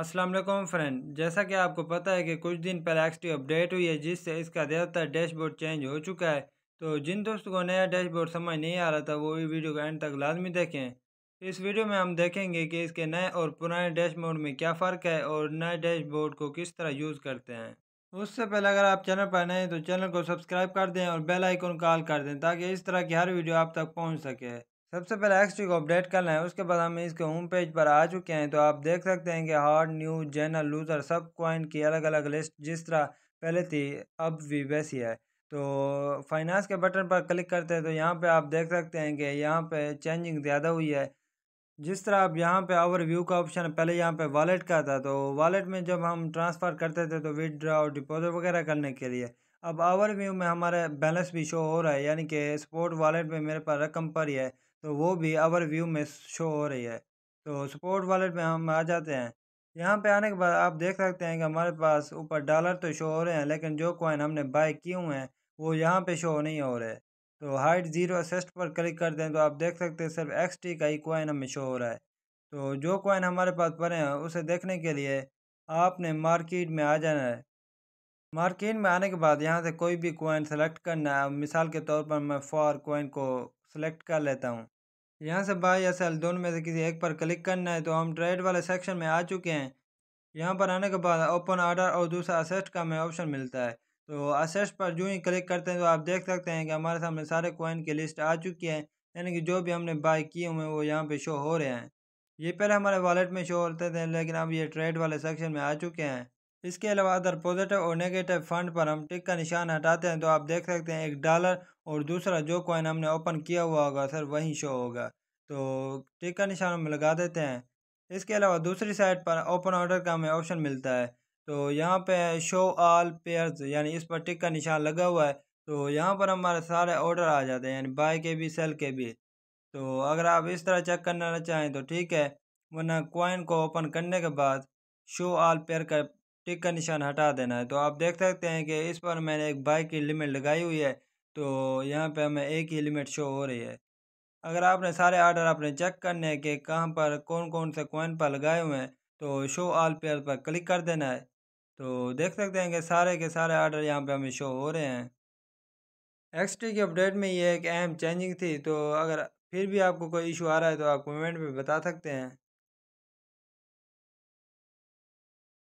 Aslam friend जैसा कि आपको पता है कि कुछ दिन पहले एक्सटी अपडेट हुई है जिससे इसका ज़्यादातर डैशबोर्ड चेंज हो चुका है तो जिन दोस्तों को नया डैशबोर्ड समझ नहीं आ रहा था वो भी वीडियो को एंड तक लाजमी देखें इस वीडियो में हम देखेंगे कि इसके नए और पुराने डैशबोर्ड में क्या फ़र्क है और नए डैशबोर्ड को किस तरह यूज़ करते हैं उससे पहले अगर आप चैनल पर नए तो चैनल को सब्सक्राइब कर दें और बेल आइकन कॉल कर दें ताकि इस तरह की हर वीडियो आप तक पहुँच सके सबसे पहले एक्सट्री को अपडेट करना है उसके बाद हम इसके होम पेज पर आ चुके हैं तो आप देख सकते हैं कि हार्ड न्यू जनरल लूज़र सब कॉइन की अलग अलग लिस्ट जिस तरह पहले थी अब भी वैसी है तो फाइनेंस के बटन पर क्लिक करते हैं तो यहाँ पे आप देख सकते हैं कि यहाँ पे चेंजिंग ज़्यादा हुई है जिस तरह आप यहाँ पे ओवर व्यू का ऑप्शन पहले यहाँ पे वॉलेट का था तो वॉलेट में जब हम ट्रांसफ़र करते थे तो विदड्रा और डिपॉजिट वगैरह करने के लिए अब ओवर व्यू में हमारा बैलेंस भी शो हो रहा है यानी कि स्पोर्ट वॉलेट में मेरे पास रकम पर ही है तो वो भी अवर व्यू में शो हो रही है तो सपोर्ट वॉलेट में हम आ जाते हैं यहाँ पे आने के बाद आप देख सकते हैं कि हमारे पास ऊपर डॉलर तो शो हो रहे हैं लेकिन जो कॉइन हमने बाय किए हुए हैं वो यहाँ पे शो नहीं हो रहे तो हाइट जीरो असिस्ट पर क्लिक कर दें तो आप देख सकते हैं सिर्फ एक्स टी का ही कॉइन हमें शो हो रहा है तो जो कॉइन हमारे पास पड़े हैं उसे देखने के लिए आपने मार्केट में आ जाना है मार्केट में आने के बाद यहाँ से कोई भी कॉइन सेलेक्ट करना है मिसाल के तौर पर मैं फॉर कॉइन को सिलेक्ट कर लेता हूँ यहाँ से बाय या सेल दोनों में से किसी एक पर क्लिक करना है तो हम ट्रेड वाले सेक्शन में आ चुके हैं यहाँ पर आने के बाद ओपन आर्डर और दूसरा असेस्ट का हमें ऑप्शन मिलता है तो असेस्ट पर जो ही क्लिक करते हैं तो आप देख सकते हैं कि हमारे सामने सारे कोइन की लिस्ट आ चुकी है यानी कि जो भी हमने बाय किए हुए हैं वो यहाँ पर शो हो रहे हैं ये पहले हमारे वॉलेट में शो होते थे लेकिन अब ये ट्रेड वाले सेक्शन में आ चुके हैं इसके अलावा अगर पॉजिटिव और नेगेटिव फंड पर हम टिक का निशान हटाते हैं तो आप देख सकते हैं एक डॉलर और दूसरा जो कॉइन हमने ओपन किया हुआ होगा सर वहीं शो होगा तो टिक का निशान हम लगा देते हैं इसके अलावा दूसरी साइड पर ओपन ऑर्डर का हमें ऑप्शन मिलता है तो यहाँ पे शो आल पेयर्स यानी इस पर टिक का निशान लगा हुआ है तो यहाँ पर हमारे सारे ऑर्डर आ जाते हैं यानी बाय के भी सेल के भी तो अगर आप इस तरह चेक करना चाहें तो ठीक है वरना कॉइन को ओपन करने के बाद शो आल पेयर का टिक का निशान हटा देना है तो आप देख सकते हैं कि इस पर मैंने एक बाइक की लिमिट लगाई हुई है तो यहाँ पे हमें एक ही लिमिट शो हो रही है अगर आपने सारे आर्डर आपने चेक करने हैं कि कहाँ पर कौन कौन से कॉइन पर लगाए हुए हैं तो शो आल पेयर पर क्लिक कर देना है तो देख सकते हैं कि सारे के सारे आर्डर यहाँ पर हमें शो हो रहे हैं एक्सट्री के अपडेट में ये एक अहम चेंजिंग थी तो अगर फिर भी आपको कोई इशू आ रहा है तो आप कमेंट में बता सकते हैं